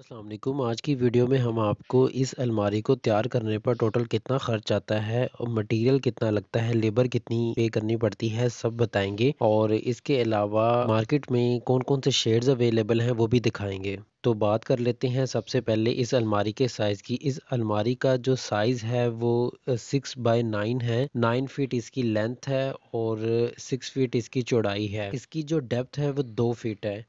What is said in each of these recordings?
अस्सलाम आज की वीडियो में हम आपको इस अलमारी को तैयार करने पर टोटल कितना खर्च आता है और मटेरियल कितना लगता है लेबर कितनी पे करनी पड़ती है सब बताएंगे और इसके अलावा मार्केट में कौन कौन से शेड्स अवेलेबल हैं वो भी दिखाएंगे तो बात कर लेते हैं सबसे पहले इस अलमारी के साइज़ की इस अलमारी का जो साइज़ है वो सिक्स बाय नाइन है नाइन फीट इसकी लेंथ है और सिक्स फीट इसकी चौड़ाई है इसकी जो डेप्थ है वो दो फीट है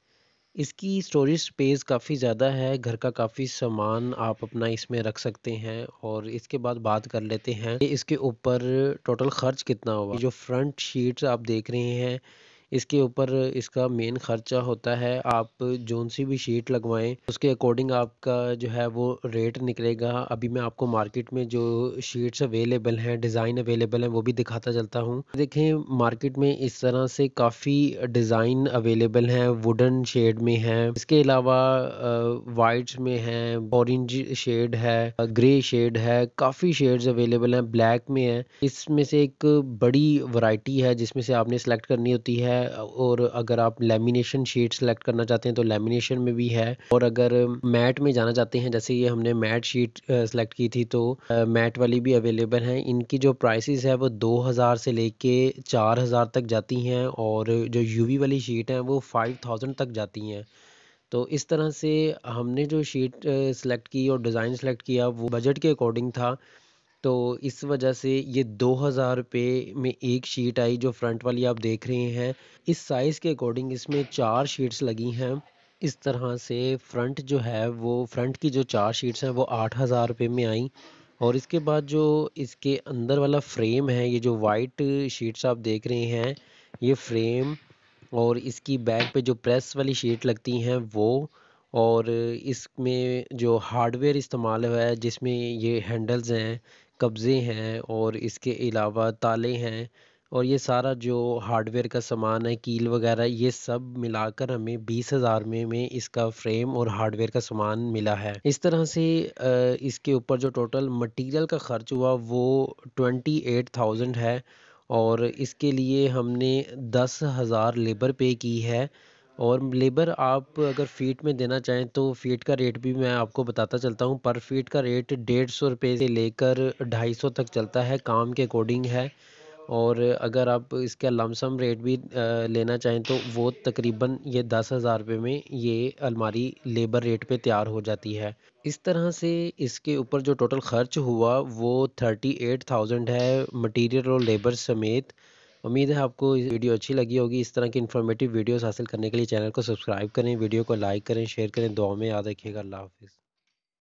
इसकी स्टोरेज स्पेस काफ़ी ज़्यादा है घर का काफ़ी सामान आप अपना इसमें रख सकते हैं और इसके बाद बात कर लेते हैं इसके ऊपर टोटल खर्च कितना हुआ जो फ्रंट शीट्स आप देख रहे हैं इसके ऊपर इसका मेन खर्चा होता है आप जोन सी भी शीट लगवाएं उसके अकॉर्डिंग आपका जो है वो रेट निकलेगा अभी मैं आपको मार्केट में जो शीट्स अवेलेबल हैं डिज़ाइन अवेलेबल हैं वो भी दिखाता चलता हूँ देखें मार्केट में इस तरह से काफ़ी डिज़ाइन अवेलेबल हैं वुडन शेड में हैं इसके अलावा वाइट्स में हैं ऑरेंज शेड है ग्रे शेड है काफ़ी शेड्स अवेलेबल हैं ब्लैक में है इसमें से एक बड़ी वराइटी है जिसमें से आपने सेलेक्ट करनी होती है है और अगर आप लेमिनेशन शीट सेलेक्ट करना चाहते हैं तो लेमिनेशन में भी है और अगर मैट में जाना चाहते हैं जैसे ये हमने मैट शीट सेलेक्ट की थी तो मैट वाली भी अवेलेबल हैं इनकी जो प्राइसेस है वो 2000 से लेके 4000 तक जाती हैं और जो यूवी वाली शीट हैं वो 5000 तक जाती हैं तो इस तरह से हमने जो शीट सेलेक्ट की और डिज़ाइन सेलेक्ट किया वो बजट के अकॉर्डिंग था तो इस वजह से ये दो हज़ार रुपये में एक शीट आई जो फ्रंट वाली आप देख रहे हैं इस साइज़ के अकॉर्डिंग इसमें चार शीट्स लगी हैं इस तरह से फ्रंट जो है वो फ्रंट की जो चार शीट्स हैं वो आठ हज़ार रुपये में आई और इसके बाद जो इसके अंदर वाला फ्रेम है ये जो वाइट शीट्स आप देख रहे हैं ये फ्रेम और इसकी बैक पे जो प्रेस वाली शीट लगती हैं वो और इसमें जो हार्डवेयर इस्तेमाल हुआ है जिसमें ये हैंडल्स हैं कब्ज़े हैं और इसके अलावा ताले हैं और ये सारा जो हार्डवेयर का सामान है कील वगैरह ये सब मिलाकर हमें बीस हज़ार में में इसका फ्रेम और हार्डवेयर का सामान मिला है इस तरह से इसके ऊपर जो टोटल मटेरियल का खर्च हुआ वो ट्वेंटी एट थाउजेंड है और इसके लिए हमने दस हज़ार लेबर पे की है और लेबर आप अगर फीट में देना चाहें तो फीट का रेट भी मैं आपको बताता चलता हूँ पर फीट का रेट डेढ़ सौ रुपये से लेकर ढाई सौ तक चलता है काम के अकॉर्डिंग है और अगर आप इसका लमसम रेट भी लेना चाहें तो वो तकरीबन ये दस हज़ार रुपये में ये अलमारी लेबर रेट पे तैयार हो जाती है इस तरह से इसके ऊपर जो टोटल खर्च हुआ वो थर्टी एट थाउजेंड है मटेरियल और लेबर समेत उम्मीद है आपको वीडियो अच्छी लगी होगी इस तरह की इन्फॉर्मेटिव वीडियोस हासिल करने के लिए चैनल को सब्सक्राइब करें वीडियो को लाइक करें शेयर करें दुआ में याद रखिएगा अल्लाह हाफिज़